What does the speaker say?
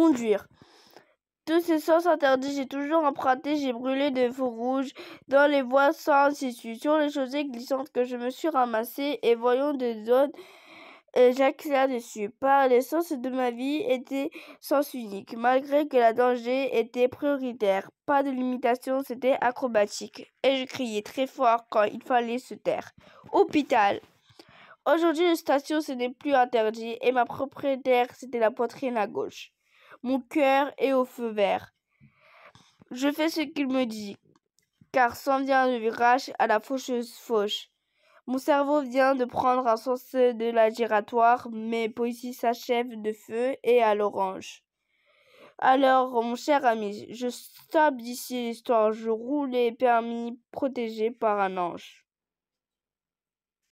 conduire. Tous ces sens interdits, j'ai toujours emprunté, j'ai brûlé des feux rouges dans les voies sans institut, sur les choses glissantes que je me suis ramassées et voyant des zones, euh, j'accélère dessus. Par l'essence de ma vie était sens unique, malgré que la danger était prioritaire. Pas de limitation, c'était acrobatique. Et je criais très fort quand il fallait se taire. Hôpital. Aujourd'hui, le station, ce n'est plus interdit et ma propriétaire, c'était la poitrine à gauche. Mon cœur est au feu vert. Je fais ce qu'il me dit, car sans vient le virage à la faucheuse fauche. Mon cerveau vient de prendre un sens de la giratoire, mes poésies s'achève de feu et à l'orange. Alors, mon cher ami, je stoppe d'ici l'histoire, je roule les permis protégé par un ange.